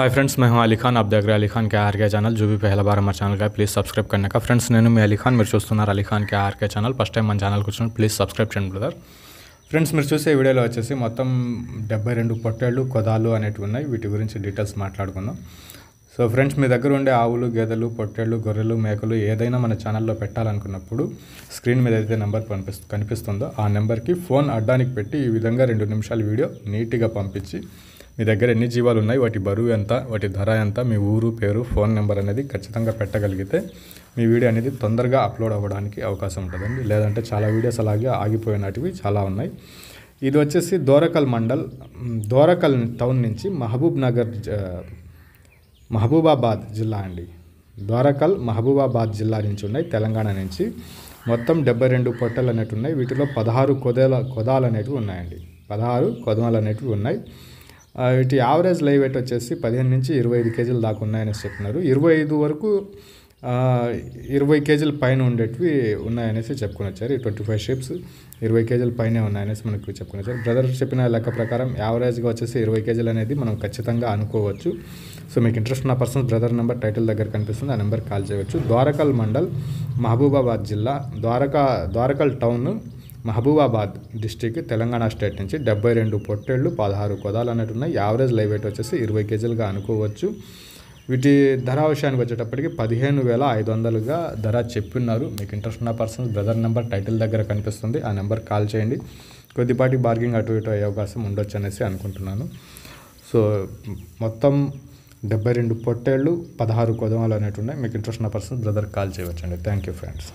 hi friends మేము ఖాన్ అబ్ దగ్గర అలీఖాన్ కే ఆర్కే ఛానల్ జూబీ పహల బార్ మా ఛానల్ కా ప్లీజ్ సబ్స్క్రైబ్ కన్నాక ఫ్రెండ్స్ నేను మీ అలీఖాన్ మీరు చూస్తున్నారు అలీఖాన్ కే ఆర్కే ఛానల్ ఫస్ట్ టైం మన ఛానల్కి వచ్చిన ప్లీజ్ సబ్స్క్రైబ్ చేయండి బ్రదర్ ఫ్రెండ్స్ మీరు చూసే వీడియోలో వచ్చేసి మొత్తం డెబ్బై రెండు పొట్టేళ్ళు కొదాలు అనేటివి ఉన్నాయి వీటి గురించి డీటెయిల్స్ మాట్లాడుకుందాం సో ఫ్రెండ్స్ మీ దగ్గర ఉండే ఆవులు గేదెలు పొట్టేళ్ళు గొర్రెలు మేకలు ఏదైనా మన ఛానల్లో పెట్టాలనుకున్నప్పుడు స్క్రీన్ మీద అయితే నెంబర్ కనిపిస్తు కనిపిస్తుందో ఆ నెంబర్కి ఫోన్ అడ్డానికి పెట్టి ఈ విధంగా రెండు నిమిషాల వీడియో నీట్గా పంపించి మీ దగ్గర ఎన్ని జీవాలు ఉన్నాయి వాటి బరువు ఎంత వాటి ధర ఎంత మీ ఊరు పేరు ఫోన్ నెంబర్ అనేది ఖచ్చితంగా పెట్టగలిగితే మీ వీడియో అనేది తొందరగా అప్లోడ్ అవ్వడానికి అవకాశం ఉంటుందండి లేదంటే చాలా వీడియోస్ అలాగే ఆగిపోయినటివి చాలా ఉన్నాయి ఇది వచ్చేసి దోరకల్ మండల్ దోరకల్ టౌన్ నుంచి మహబూబ్ నగర్ మహబూబాబాద్ జిల్లా అండి ద్వారకల్ మహబూబాబాద్ జిల్లా నుంచి ఉన్నాయి తెలంగాణ నుంచి మొత్తం డెబ్బై రెండు పొట్టలు అనేటివి ఉన్నాయి వీటిలో పదహారు కొదల కొదాలు అనేటివి ఉన్నాయండి పదహారు కొదాలు అనేటివి ఉన్నాయి వీటి యావరేజ్ లైవ్ వెయిట్ వచ్చేసి పదిహేను నుంచి ఇరవై ఐదు కేజీల దాకా ఉన్నాయని చెప్తున్నారు ఇరవై ఐదు వరకు ఇరవై కేజీల పైన ఉండేటివి ఉన్నాయనేసి చెప్పుకుని వచ్చారు ట్వంటీ ఫైవ్ షిప్స్ ఇరవై కేజీల పైన ఉన్నాయనేసి మనకు చెప్పుకుని వచ్చారు బ్రదర్ చెప్పిన లెక్క ప్రకారం యావరేజ్గా వచ్చేసి ఇరవై కేజీలు అనేది మనం ఖచ్చితంగా అనుకోవచ్చు సో మీకు ఇంట్రెస్ట్ ఉన్న పర్సన్స్ బ్రదర్ నెంబర్ టైటిల్ దగ్గర కనిపిస్తుంది ఆ నెంబర్ కాల్ చేయవచ్చు ద్వారకాల్ మండల్ మహబూబాబాద్ జిల్లా Dwaraka Dwarakal town Mahabubabad district Telangana state నుంచి డెబ్బై రెండు పొట్టేళ్ళు పదహారు కొదాలు అన్నట్టు ఉన్నాయి యావరేజ్ లైవ్ వెయిట్ వచ్చేసి ఇరవై కేజీలుగా అనుకోవచ్చు వీటి ధర విషయానికి వచ్చేటప్పటికి పదిహేను వేల ఐదు వందలుగా ధర చెప్పిన్నారు మీకు ఇంట్రెస్ట్ ఉన్న పర్సన్స్ బ్రదర్ నెంబర్ టైటిల్ దగ్గర కనిపిస్తుంది ఆ నెంబర్ కాల్ చేయండి కొద్దిపాటి బార్గింగ్ అటు ఇటు అయ్యే అవకాశం ఉండొచ్చు అనేసి అనుకుంటున్నాను సో మొత్తం డెబ్బై రెండు పొట్టేళ్ళు పదహారు కొదమలు అనేటున్నాయి మీకు ఇంట్రెస్ట్ ఉన్న పర్సన్స్ బ్రదర్ కాల్ చేయవచ్చండి థ్యాంక్ యూ ఫ్రెండ్స్